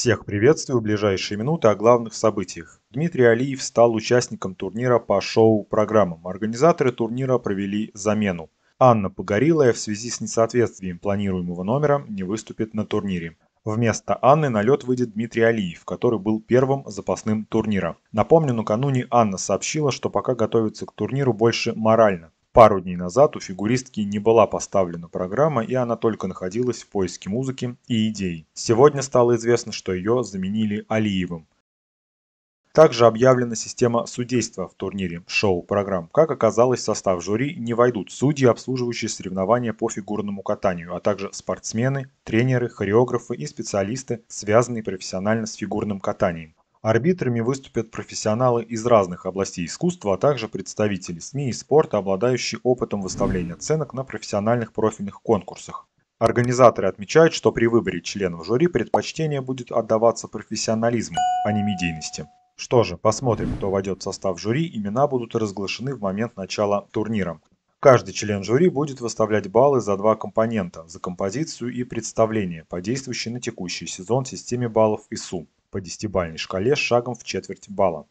Всех приветствую в ближайшие минуты о главных событиях. Дмитрий Алиев стал участником турнира по шоу-программам. Организаторы турнира провели замену. Анна Погорилая в связи с несоответствием планируемого номера не выступит на турнире. Вместо Анны на лед выйдет Дмитрий Алиев, который был первым запасным турнира. Напомню, накануне Анна сообщила, что пока готовится к турниру больше морально. Пару дней назад у фигуристки не была поставлена программа, и она только находилась в поиске музыки и идей. Сегодня стало известно, что ее заменили Алиевым. Также объявлена система судейства в турнире шоу-программ. Как оказалось, в состав жюри не войдут судьи, обслуживающие соревнования по фигурному катанию, а также спортсмены, тренеры, хореографы и специалисты, связанные профессионально с фигурным катанием. Арбитрами выступят профессионалы из разных областей искусства, а также представители СМИ и спорта, обладающие опытом выставления оценок на профессиональных профильных конкурсах. Организаторы отмечают, что при выборе членов жюри предпочтение будет отдаваться профессионализму, а не медийности. Что же, посмотрим, кто войдет в состав жюри. Имена будут разглашены в момент начала турнира. Каждый член жюри будет выставлять баллы за два компонента – за композицию и представление, подействующие на текущий сезон системе баллов ИСУ по десятибальной шкале с шагом в четверть балла.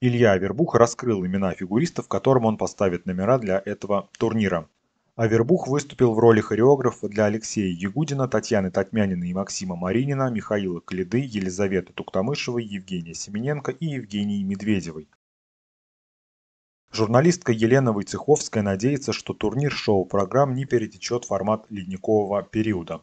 Илья Авербух раскрыл имена фигуристов, которым он поставит номера для этого турнира. Авербух выступил в роли хореографа для Алексея Ягудина, Татьяны Татмянина и Максима Маринина, Михаила Клиды, Елизаветы Туктамышевой, Евгения Семененко и Евгении Медведевой. Журналистка Елена Войцеховская надеется, что турнир шоу-программ не перетечет формат ледникового периода.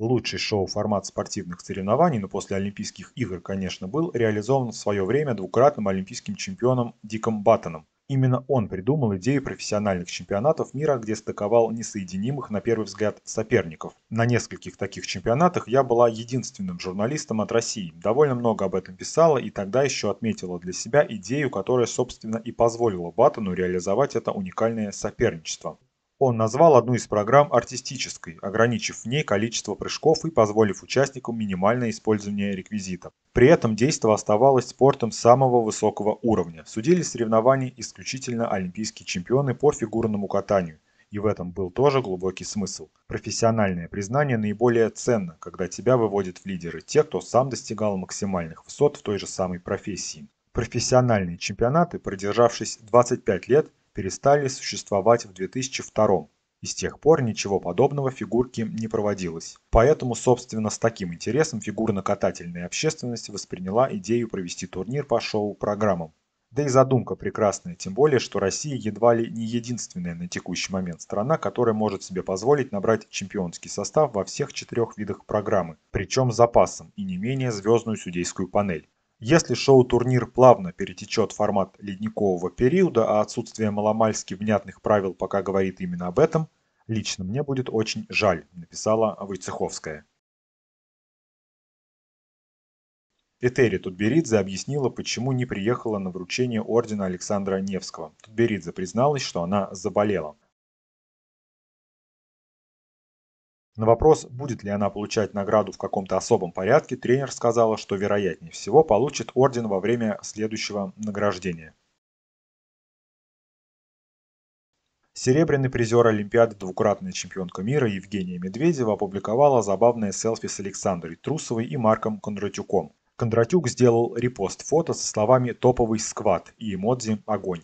Лучший шоу-формат спортивных соревнований, но после Олимпийских игр, конечно, был реализован в свое время двукратным олимпийским чемпионом Диком Баттоном. Именно он придумал идею профессиональных чемпионатов мира, где стыковал несоединимых, на первый взгляд, соперников. На нескольких таких чемпионатах я была единственным журналистом от России. Довольно много об этом писала и тогда еще отметила для себя идею, которая, собственно, и позволила Баттону реализовать это уникальное соперничество. Он назвал одну из программ артистической, ограничив в ней количество прыжков и позволив участникам минимальное использование реквизита. При этом действо оставалось спортом самого высокого уровня. Судили соревнования исключительно олимпийские чемпионы по фигурному катанию. И в этом был тоже глубокий смысл. Профессиональное признание наиболее ценно, когда тебя выводят в лидеры те, кто сам достигал максимальных высот в той же самой профессии. Профессиональные чемпионаты, продержавшись 25 лет, перестали существовать в 2002 и с тех пор ничего подобного фигурки не проводилось. Поэтому, собственно, с таким интересом фигурно-катательная общественность восприняла идею провести турнир по шоу-программам. Да и задумка прекрасная, тем более, что Россия едва ли не единственная на текущий момент страна, которая может себе позволить набрать чемпионский состав во всех четырех видах программы, причем с запасом и не менее звездную судейскую панель. Если шоу-турнир плавно перетечет в формат ледникового периода, а отсутствие маломальски внятных правил пока говорит именно об этом, лично мне будет очень жаль, написала Войцеховская. Этери Тутберидзе объяснила, почему не приехала на вручение ордена Александра Невского. Тутберидзе призналась, что она заболела. На вопрос, будет ли она получать награду в каком-то особом порядке, тренер сказала, что вероятнее всего получит орден во время следующего награждения. Серебряный призер Олимпиады двукратная чемпионка мира Евгения Медведева опубликовала забавное селфи с Александрой Трусовой и Марком Кондратюком. Кондратюк сделал репост фото со словами «топовый сквад» и эмодзи «огонь».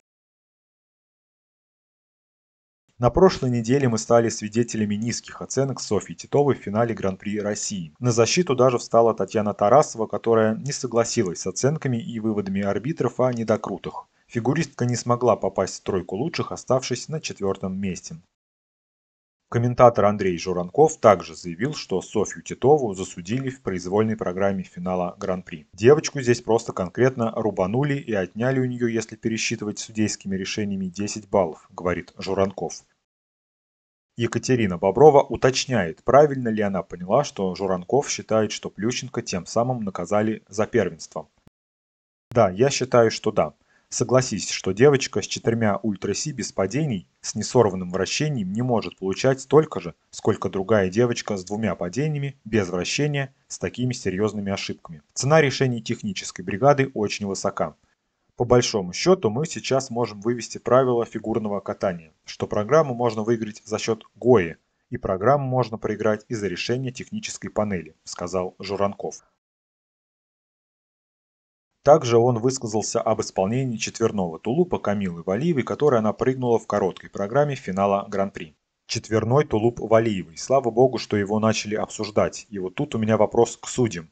На прошлой неделе мы стали свидетелями низких оценок Софии Титовой в финале Гран-при России. На защиту даже встала Татьяна Тарасова, которая не согласилась с оценками и выводами арбитров о недокрутах. Фигуристка не смогла попасть в тройку лучших, оставшись на четвертом месте. Комментатор Андрей Журанков также заявил, что Софью Титову засудили в произвольной программе финала Гран-при. Девочку здесь просто конкретно рубанули и отняли у нее, если пересчитывать судейскими решениями, 10 баллов, говорит Журанков. Екатерина Боброва уточняет, правильно ли она поняла, что Журанков считает, что Плющенко тем самым наказали за первенство. Да, я считаю, что да. Согласись, что девочка с четырьмя ультра-си без падений с несорванным вращением не может получать столько же, сколько другая девочка с двумя падениями без вращения с такими серьезными ошибками. Цена решений технической бригады очень высока. По большому счету мы сейчас можем вывести правила фигурного катания, что программу можно выиграть за счет ГОИ, и программу можно проиграть из-за решения технической панели, сказал Журанков. Также он высказался об исполнении четверного тулупа Камилы Валиевой, который она прыгнула в короткой программе финала Гран-при. Четверной тулуп Валиевой. Слава богу, что его начали обсуждать. И вот тут у меня вопрос к судьям.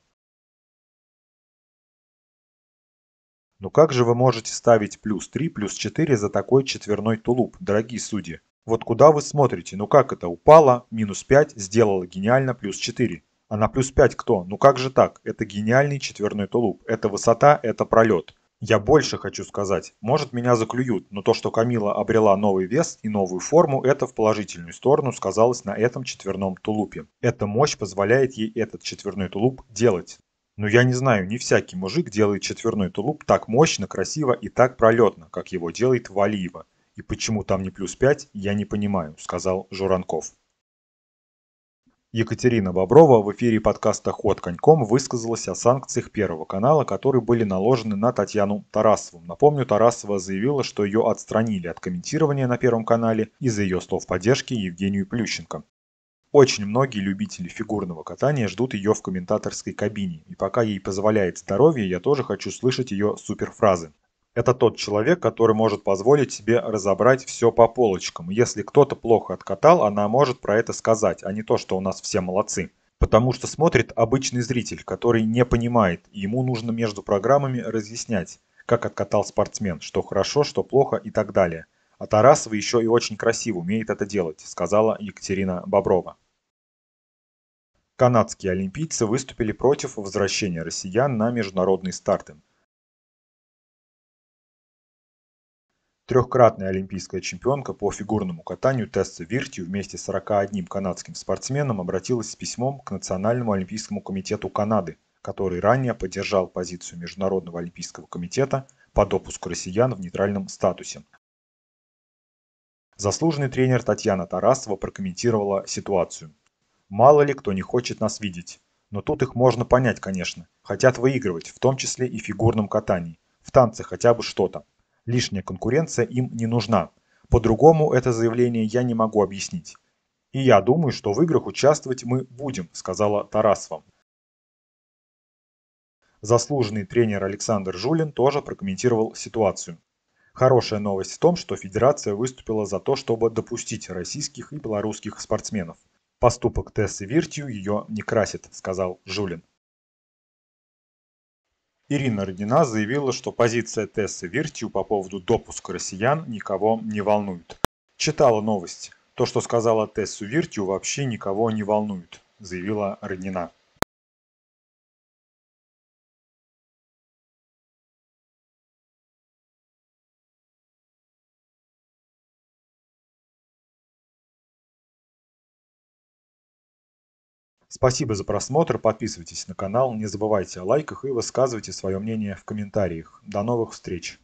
Ну как же вы можете ставить плюс 3, плюс 4 за такой четверной тулуп, дорогие судьи? Вот куда вы смотрите? Ну как это? Упала, минус 5, сделала гениально, плюс 4. А на плюс 5 кто? Ну как же так? Это гениальный четверной тулуп. Это высота, это пролет. Я больше хочу сказать. Может меня заклюют, но то, что Камила обрела новый вес и новую форму, это в положительную сторону сказалось на этом четверном тулупе. Эта мощь позволяет ей этот четверной тулуп делать. Но я не знаю, не всякий мужик делает четверной тулуп так мощно, красиво и так пролетно, как его делает Валиева. И почему там не плюс 5, я не понимаю, сказал Журанков. Екатерина Боброва в эфире подкаста «Ход коньком» высказалась о санкциях Первого канала, которые были наложены на Татьяну Тарасову. Напомню, Тарасова заявила, что ее отстранили от комментирования на Первом канале из-за ее слов поддержки Евгению Плющенко. Очень многие любители фигурного катания ждут ее в комментаторской кабине, и пока ей позволяет здоровье, я тоже хочу слышать ее суперфразы. Это тот человек, который может позволить себе разобрать все по полочкам. Если кто-то плохо откатал, она может про это сказать, а не то, что у нас все молодцы. Потому что смотрит обычный зритель, который не понимает, и ему нужно между программами разъяснять, как откатал спортсмен, что хорошо, что плохо и так далее. А Тарасова еще и очень красиво умеет это делать, сказала Екатерина Боброва. Канадские олимпийцы выступили против возвращения россиян на международные старты. Трехкратная олимпийская чемпионка по фигурному катанию Тесса Вирти вместе с 41 канадским спортсменом обратилась с письмом к Национальному олимпийскому комитету Канады, который ранее поддержал позицию Международного олимпийского комитета по допуску россиян в нейтральном статусе. Заслуженный тренер Татьяна Тарасова прокомментировала ситуацию. «Мало ли кто не хочет нас видеть. Но тут их можно понять, конечно. Хотят выигрывать, в том числе и в фигурном катании. В танце хотя бы что-то. Лишняя конкуренция им не нужна. По-другому это заявление я не могу объяснить. И я думаю, что в играх участвовать мы будем, сказала Тарасова. Заслуженный тренер Александр Жулин тоже прокомментировал ситуацию. Хорошая новость в том, что федерация выступила за то, чтобы допустить российских и белорусских спортсменов. Поступок Тессы Виртью ее не красит, сказал Жулин. Ирина Родина заявила, что позиция Тессы Виртью по поводу допуска россиян никого не волнует. Читала новость. То, что сказала Тессу Виртью, вообще никого не волнует, заявила Роднина. Спасибо за просмотр, подписывайтесь на канал, не забывайте о лайках и высказывайте свое мнение в комментариях. До новых встреч!